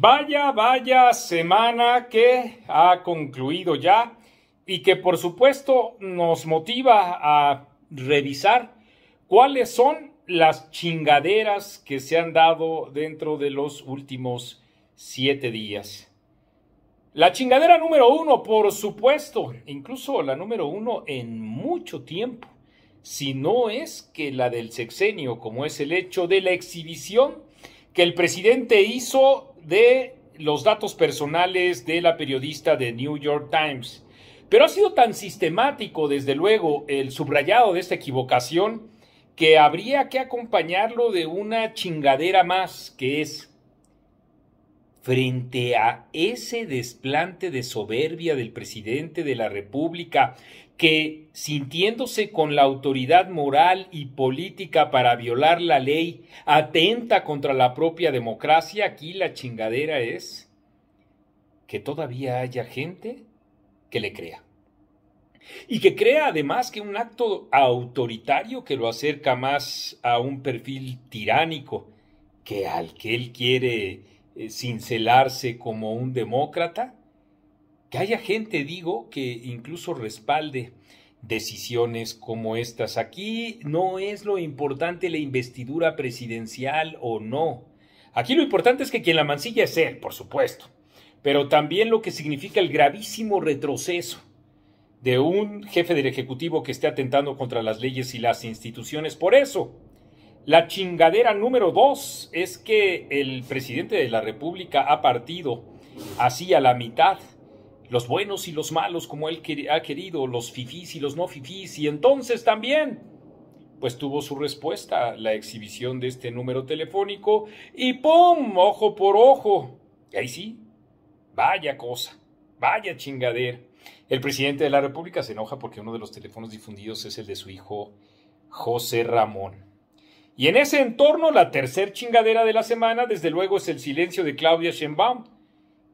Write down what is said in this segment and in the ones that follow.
Vaya, vaya semana que ha concluido ya y que por supuesto nos motiva a revisar cuáles son las chingaderas que se han dado dentro de los últimos siete días. La chingadera número uno, por supuesto, incluso la número uno en mucho tiempo, si no es que la del sexenio, como es el hecho de la exhibición que el presidente hizo de los datos personales de la periodista de New York Times. Pero ha sido tan sistemático, desde luego, el subrayado de esta equivocación que habría que acompañarlo de una chingadera más, que es frente a ese desplante de soberbia del presidente de la República que, sintiéndose con la autoridad moral y política para violar la ley, atenta contra la propia democracia, aquí la chingadera es que todavía haya gente que le crea. Y que crea además que un acto autoritario que lo acerca más a un perfil tiránico que al que él quiere sincelarse eh, cincelarse como un demócrata, que haya gente, digo, que incluso respalde decisiones como estas. Aquí no es lo importante la investidura presidencial o no. Aquí lo importante es que quien la mancilla es él, por supuesto, pero también lo que significa el gravísimo retroceso de un jefe del Ejecutivo que esté atentando contra las leyes y las instituciones. Por eso, la chingadera número dos es que el presidente de la República ha partido así a la mitad los buenos y los malos como él ha querido, los fifís y los no fifís, y entonces también, pues tuvo su respuesta, la exhibición de este número telefónico, y ¡pum! ojo por ojo. Y ahí sí, vaya cosa, vaya chingadera. El presidente de la República se enoja porque uno de los teléfonos difundidos es el de su hijo José Ramón. Y en ese entorno, la tercer chingadera de la semana, desde luego, es el silencio de Claudia Sheinbaum,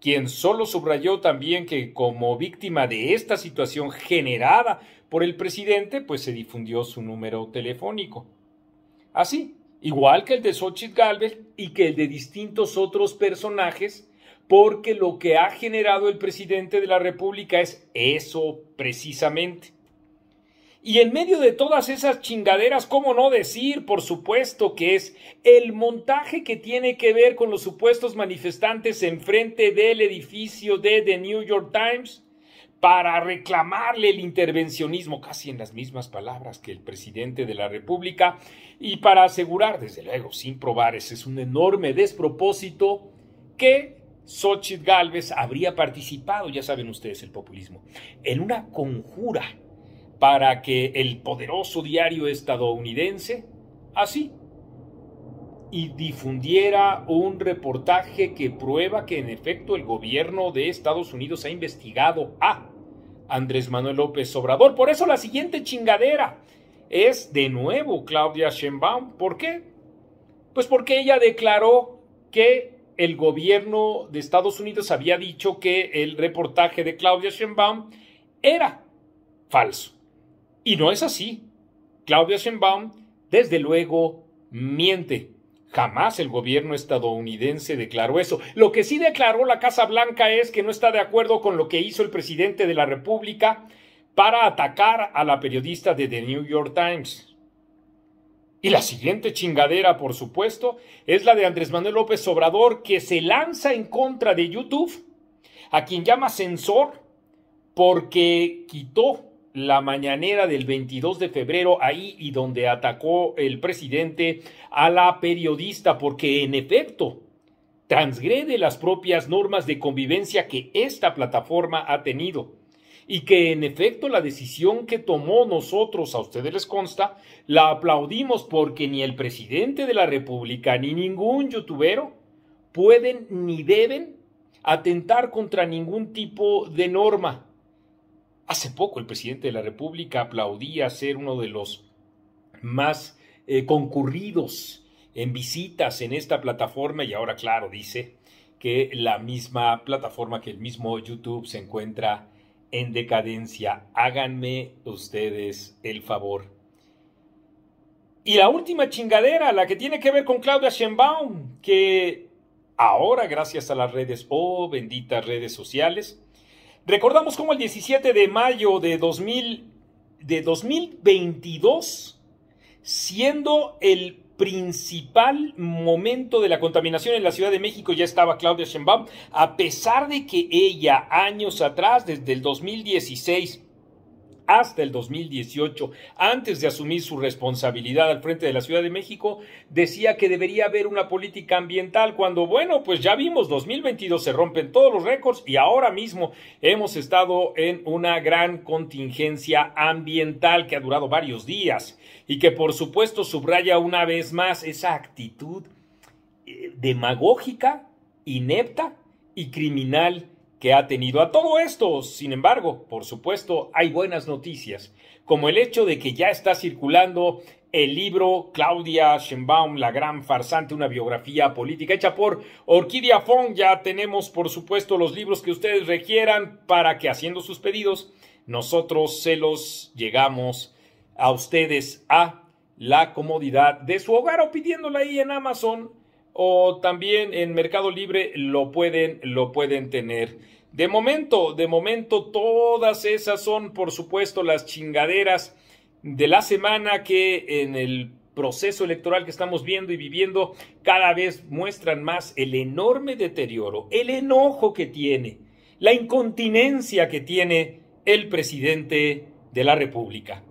quien solo subrayó también que como víctima de esta situación generada por el presidente, pues se difundió su número telefónico. Así, igual que el de Xochitl Galvez y que el de distintos otros personajes, porque lo que ha generado el presidente de la República es eso precisamente. Y en medio de todas esas chingaderas, ¿cómo no decir? Por supuesto que es el montaje que tiene que ver con los supuestos manifestantes enfrente del edificio de The New York Times para reclamarle el intervencionismo, casi en las mismas palabras que el presidente de la República, y para asegurar, desde luego, sin probar, ese es un enorme despropósito, que Xochitl Galvez habría participado, ya saben ustedes el populismo, en una conjura para que el poderoso diario estadounidense, así, y difundiera un reportaje que prueba que en efecto el gobierno de Estados Unidos ha investigado a Andrés Manuel López Obrador. Por eso la siguiente chingadera es de nuevo Claudia Sheinbaum. ¿Por qué? Pues porque ella declaró que el gobierno de Estados Unidos había dicho que el reportaje de Claudia Sheinbaum era falso. Y no es así. Claudia Sheinbaum, desde luego, miente. Jamás el gobierno estadounidense declaró eso. Lo que sí declaró la Casa Blanca es que no está de acuerdo con lo que hizo el presidente de la República para atacar a la periodista de The New York Times. Y la siguiente chingadera, por supuesto, es la de Andrés Manuel López Obrador, que se lanza en contra de YouTube, a quien llama censor, porque quitó la mañanera del 22 de febrero, ahí y donde atacó el presidente a la periodista, porque en efecto transgrede las propias normas de convivencia que esta plataforma ha tenido y que en efecto la decisión que tomó nosotros, a ustedes les consta, la aplaudimos porque ni el presidente de la República ni ningún youtubero pueden ni deben atentar contra ningún tipo de norma Hace poco el presidente de la República aplaudía ser uno de los más eh, concurridos en visitas en esta plataforma y ahora, claro, dice que la misma plataforma, que el mismo YouTube se encuentra en decadencia. Háganme ustedes el favor. Y la última chingadera, la que tiene que ver con Claudia Sheinbaum, que ahora, gracias a las redes, oh benditas redes sociales, Recordamos cómo el 17 de mayo de, 2000, de 2022, siendo el principal momento de la contaminación en la Ciudad de México ya estaba Claudia Sheinbaum, a pesar de que ella años atrás, desde el 2016, hasta el 2018, antes de asumir su responsabilidad al frente de la Ciudad de México, decía que debería haber una política ambiental cuando, bueno, pues ya vimos, 2022 se rompen todos los récords y ahora mismo hemos estado en una gran contingencia ambiental que ha durado varios días y que por supuesto subraya una vez más esa actitud eh, demagógica, inepta y criminal que ha tenido. A todo esto, sin embargo, por supuesto, hay buenas noticias, como el hecho de que ya está circulando el libro Claudia Schenbaum, la gran farsante, una biografía política hecha por Orquídea Fong. Ya tenemos, por supuesto, los libros que ustedes requieran para que haciendo sus pedidos, nosotros se los llegamos a ustedes a la comodidad de su hogar o pidiéndola ahí en Amazon o también en Mercado Libre lo pueden, lo pueden tener. De momento, de momento, todas esas son, por supuesto, las chingaderas de la semana que en el proceso electoral que estamos viendo y viviendo cada vez muestran más el enorme deterioro, el enojo que tiene, la incontinencia que tiene el presidente de la República.